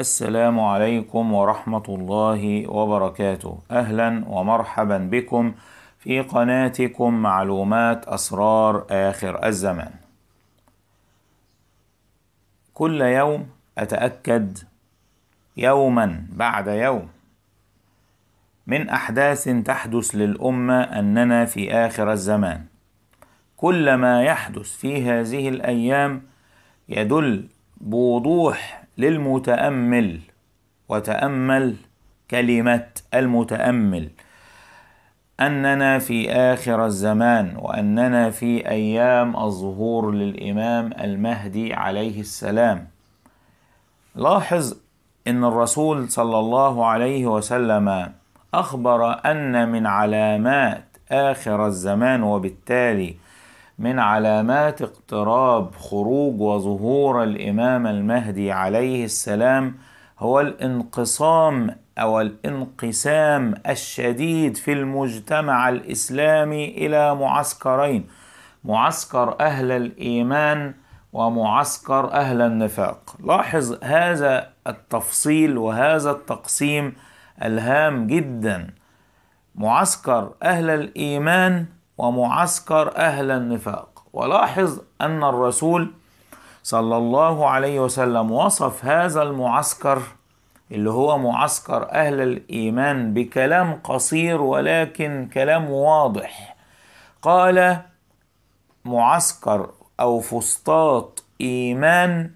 السلام عليكم ورحمة الله وبركاته أهلا ومرحبا بكم في قناتكم معلومات أسرار آخر الزمان كل يوم أتأكد يوما بعد يوم من أحداث تحدث للأمة أننا في آخر الزمان كل ما يحدث في هذه الأيام يدل بوضوح للمتأمل وتأمل كلمة المتأمل أننا في آخر الزمان وأننا في أيام الظهور للإمام المهدي عليه السلام لاحظ أن الرسول صلى الله عليه وسلم أخبر أن من علامات آخر الزمان وبالتالي من علامات اقتراب خروج وظهور الامام المهدي عليه السلام هو الانقسام او الانقسام الشديد في المجتمع الاسلامي الى معسكرين معسكر اهل الايمان ومعسكر اهل النفاق لاحظ هذا التفصيل وهذا التقسيم الهام جدا معسكر اهل الايمان ومعسكر أهل النفاق ولاحظ أن الرسول صلى الله عليه وسلم وصف هذا المعسكر اللي هو معسكر أهل الإيمان بكلام قصير ولكن كلام واضح قال معسكر أو فسطاط إيمان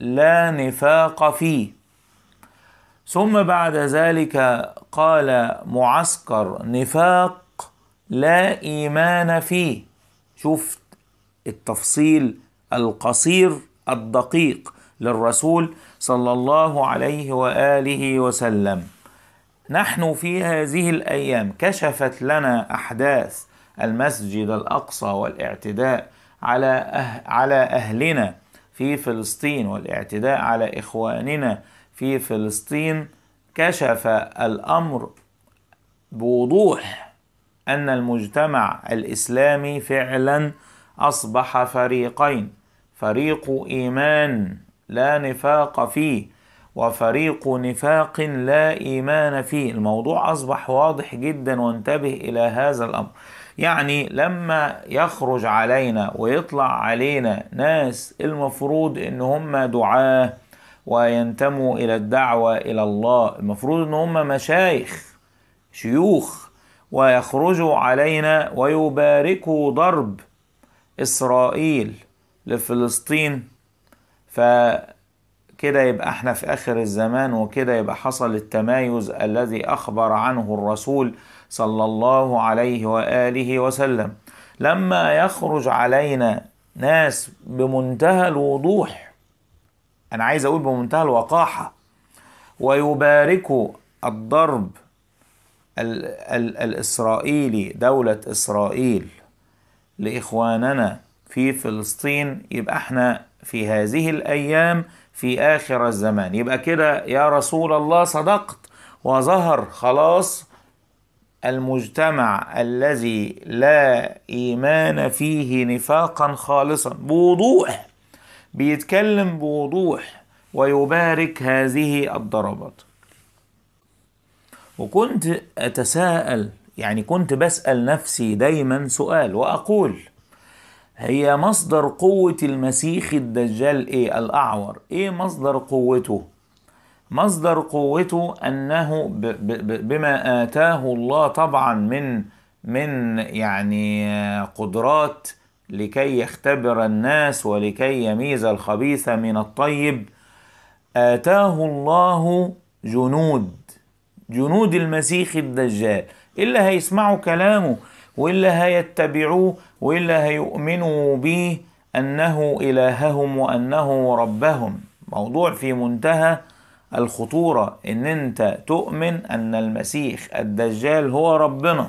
لا نفاق فيه ثم بعد ذلك قال معسكر نفاق لا إيمان فيه شوف التفصيل القصير الدقيق للرسول صلى الله عليه وآله وسلم نحن في هذه الأيام كشفت لنا أحداث المسجد الأقصى والاعتداء على أه على أهلنا في فلسطين والاعتداء على إخواننا في فلسطين كشف الأمر بوضوح أن المجتمع الإسلامي فعلا أصبح فريقين فريق إيمان لا نفاق فيه وفريق نفاق لا إيمان فيه الموضوع أصبح واضح جدا وانتبه إلى هذا الأمر يعني لما يخرج علينا ويطلع علينا ناس المفروض ان هم دعاه وينتموا الى الدعوه الى الله المفروض ان هم مشايخ شيوخ ويخرجوا علينا ويباركوا ضرب إسرائيل لفلسطين فكده يبقى احنا في آخر الزمان وكده يبقى حصل التمايز الذي أخبر عنه الرسول صلى الله عليه وآله وسلم لما يخرج علينا ناس بمنتهى الوضوح أنا عايز أقول بمنتهى الوقاحة ويباركوا الضرب ال ال الإسرائيلي دولة إسرائيل لإخواننا في فلسطين يبقى احنا في هذه الأيام في آخر الزمان يبقى كده يا رسول الله صدقت وظهر خلاص المجتمع الذي لا إيمان فيه نفاقا خالصا بوضوح بيتكلم بوضوح ويبارك هذه الضربات وكنت أتساءل يعني كنت بسأل نفسي دايما سؤال وأقول هي مصدر قوة المسيح الدجال إيه الأعور إيه مصدر قوته مصدر قوته أنه بما آتاه الله طبعا من من يعني قدرات لكي يختبر الناس ولكي يميز الخبيث من الطيب آتاه الله جنود جنود المسيح الدجال إلا هيسمعوا كلامه وإلا هيتبعوه وإلا هيؤمنوا به أنه إلههم وأنه ربهم موضوع في منتهى الخطورة إن أنت تؤمن أن المسيح الدجال هو ربنا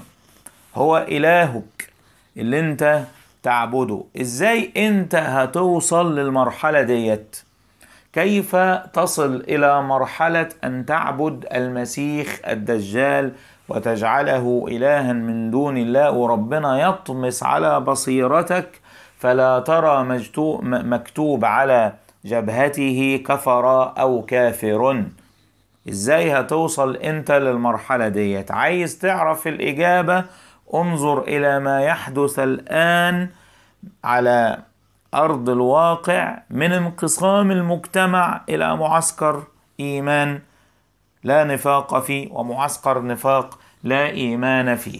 هو إلهك اللي أنت تعبده إزاي أنت هتوصل للمرحلة ديت كيف تصل الى مرحله ان تعبد المسيح الدجال وتجعله الها من دون الله وربنا يطمس على بصيرتك فلا ترى مكتوب على جبهته كفر او كافر ازاي هتوصل انت للمرحله ديت عايز تعرف الاجابه انظر الى ما يحدث الان على أرض الواقع من انقسام المجتمع إلى معسكر إيمان لا نفاق فيه ومعسكر نفاق لا إيمان فيه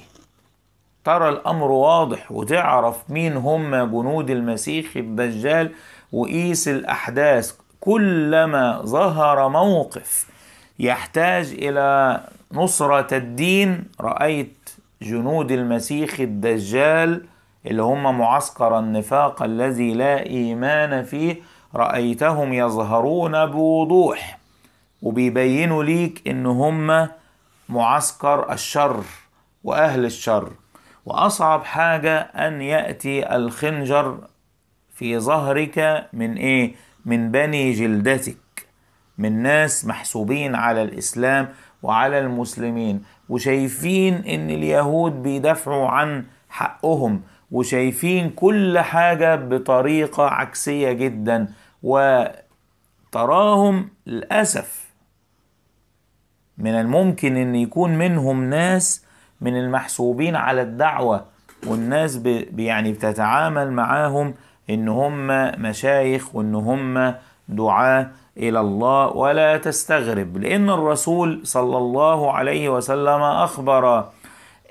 ترى الأمر واضح وتعرف مين هم جنود المسيح الدجال وقيس الأحداث كلما ظهر موقف يحتاج إلى نصرة الدين رأيت جنود المسيح الدجال اللي هم معسكر النفاق الذي لا إيمان فيه رأيتهم يظهرون بوضوح وبيبينوا ليك إن هم معسكر الشر وأهل الشر وأصعب حاجة أن يأتي الخنجر في ظهرك من إيه؟ من بني جلدتك من ناس محسوبين على الإسلام وعلى المسلمين وشايفين إن اليهود بيدافعوا عن حقهم وشايفين كل حاجة بطريقة عكسية جدا وتراهم للأسف من الممكن أن يكون منهم ناس من المحسوبين على الدعوة والناس يعني بتتعامل معاهم ان هم مشايخ وان هم دعاة الى الله ولا تستغرب لان الرسول صلى الله عليه وسلم اخبر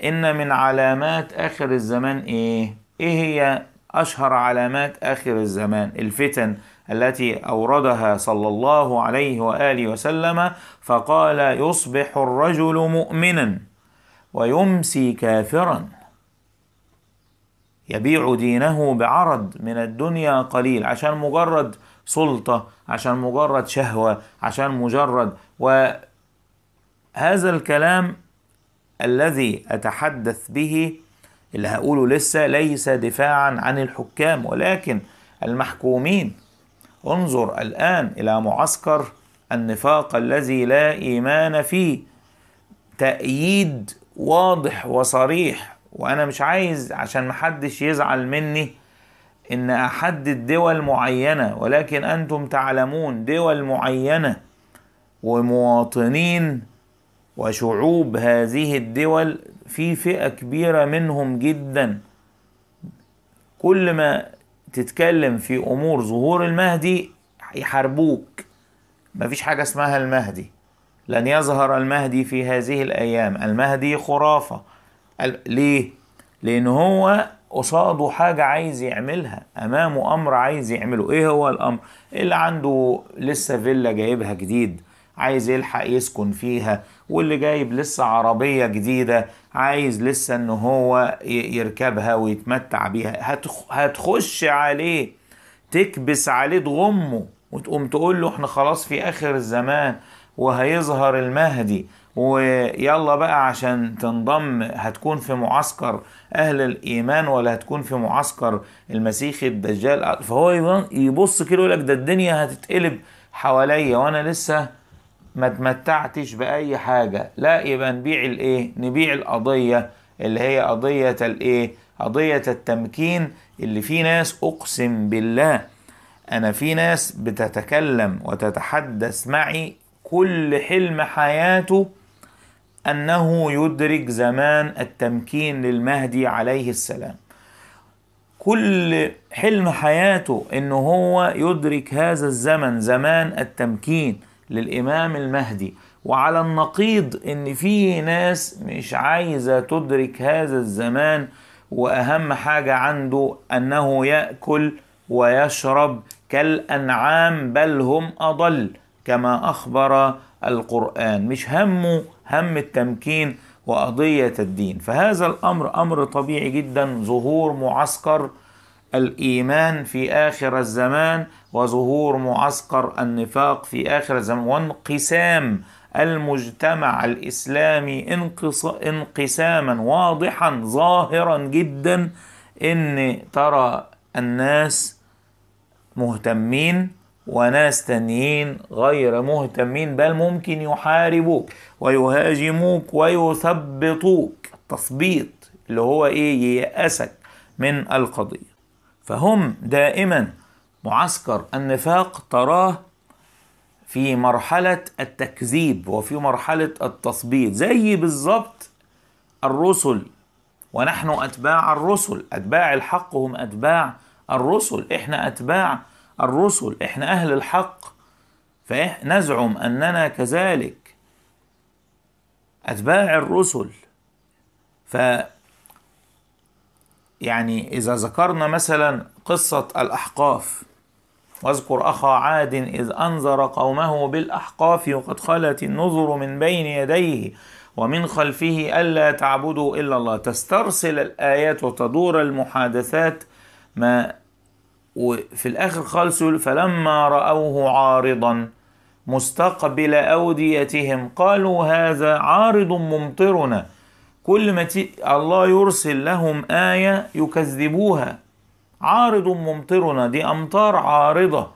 ان من علامات اخر الزمان ايه ايه هي اشهر علامات اخر الزمان الفتن التي اوردها صلى الله عليه واله وسلم فقال يصبح الرجل مؤمنا ويمسي كافرا يبيع دينه بعرض من الدنيا قليل عشان مجرد سلطه عشان مجرد شهوه عشان مجرد وهذا الكلام الذي أتحدث به اللي هقوله لسه ليس دفاعا عن الحكام ولكن المحكومين انظر الآن إلى معسكر النفاق الذي لا إيمان فيه تأييد واضح وصريح وأنا مش عايز عشان محدش يزعل مني إن أحدد دول معينة ولكن أنتم تعلمون دول معينة ومواطنين وشعوب هذه الدول في فئة كبيرة منهم جدا كل ما تتكلم في أمور ظهور المهدي يحاربوك مفيش حاجة اسمها المهدي لن يظهر المهدي في هذه الأيام المهدي خرافة ليه؟ لأن هو قصاده حاجة عايز يعملها أمامه أمر عايز يعمله إيه هو الأمر؟ اللي عنده لسه فيلا جايبها جديد عايز يلحق يسكن فيها واللي جايب لسه عربية جديدة عايز لسه ان هو يركبها ويتمتع بيها هتخش عليه تكبس عليه تغمه وتقوم تقول له احنا خلاص في اخر الزمان وهيظهر المهدي ويلا بقى عشان تنضم هتكون في معسكر اهل الايمان ولا هتكون في معسكر المسيح الدجال فهو يبص كده يقول لك ده الدنيا هتتقلب حواليا وانا لسه ما تمتعتش باي حاجه لا يبقى نبيع الايه نبيع القضيه اللي هي قضيه الايه قضيه التمكين اللي في ناس اقسم بالله انا في ناس بتتكلم وتتحدث معي كل حلم حياته انه يدرك زمان التمكين للمهدي عليه السلام كل حلم حياته أنه هو يدرك هذا الزمن زمان التمكين للإمام المهدي وعلى النقيض إن في ناس مش عايزة تدرك هذا الزمان وأهم حاجة عنده أنه يأكل ويشرب كالأنعام بل هم أضل كما أخبر القرآن مش همه هم التمكين وقضية الدين فهذا الأمر أمر طبيعي جدا ظهور معسكر الايمان في اخر الزمان وظهور معسكر النفاق في اخر الزمان وانقسام المجتمع الاسلامي انقص انقساما واضحا ظاهرا جدا ان ترى الناس مهتمين وناس تانيين غير مهتمين بل ممكن يحاربوك ويهاجموك ويثبطوك التثبيط اللي هو ايه ييأسك من القضية فهم دائما معسكر النفاق تراه في مرحلة التكذيب وفي مرحلة التثبيط زي بالظبط الرسل ونحن أتباع الرسل أتباع الحق هم أتباع الرسل إحنا أتباع الرسل إحنا أهل الحق فنزعم أننا كذلك أتباع الرسل ف يعني إذا ذكرنا مثلا قصة الأحقاف واذكر أخا عاد إذ أنذر قومه بالأحقاف وقد خلت النذر من بين يديه ومن خلفه ألا تعبدوا إلا الله تسترسل الآيات وتدور المحادثات ما وفي الآخر خالص فلما رأوه عارضا مستقبل أوديتهم قالوا هذا عارض ممطرنا كل ما الله يرسل لهم آية يكذبوها عارض ممطرنا دي أمطار عارضة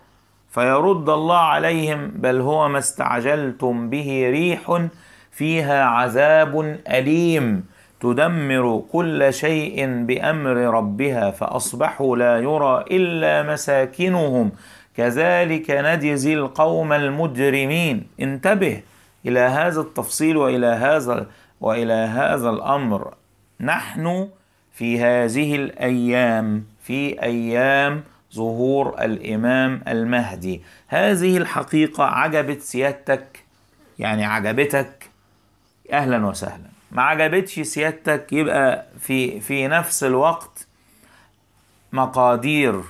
فيرد الله عليهم بل هو ما استعجلتم به ريح فيها عذاب أليم تدمر كل شيء بأمر ربها فأصبحوا لا يرى إلا مساكنهم كذلك نجزي القوم المجرمين انتبه إلى هذا التفصيل وإلى هذا والى هذا الامر نحن في هذه الايام في ايام ظهور الامام المهدي هذه الحقيقه عجبت سيادتك يعني عجبتك اهلا وسهلا ما عجبتش سيادتك يبقى في في نفس الوقت مقادير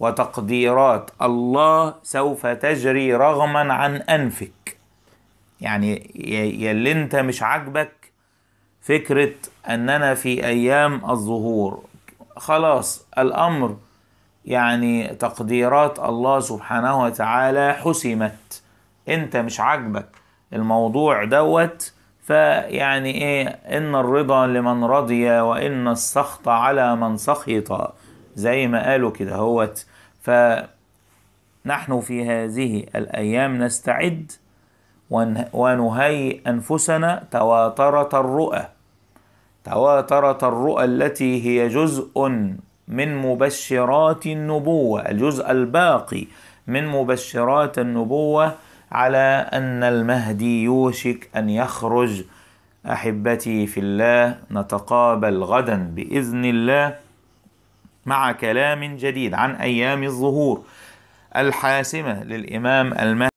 وتقديرات الله سوف تجري رغما عن انفك يعني يا اللي انت مش عاجبك فكرة أننا في أيام الظهور خلاص الأمر يعني تقديرات الله سبحانه وتعالى حسمت أنت مش عاجبك الموضوع دوت فيعني إيه إن الرضا لمن رضي وإن السخط على من سخط زي ما قالوا كده هوت فنحن في هذه الأيام نستعد ونهيئ أنفسنا تواترة الرؤى تواترت الرؤى التي هي جزء من مبشرات النبوة الجزء الباقي من مبشرات النبوة على أن المهدي يوشك أن يخرج أحبتي في الله نتقابل غدا بإذن الله مع كلام جديد عن أيام الظهور الحاسمة للإمام المهدي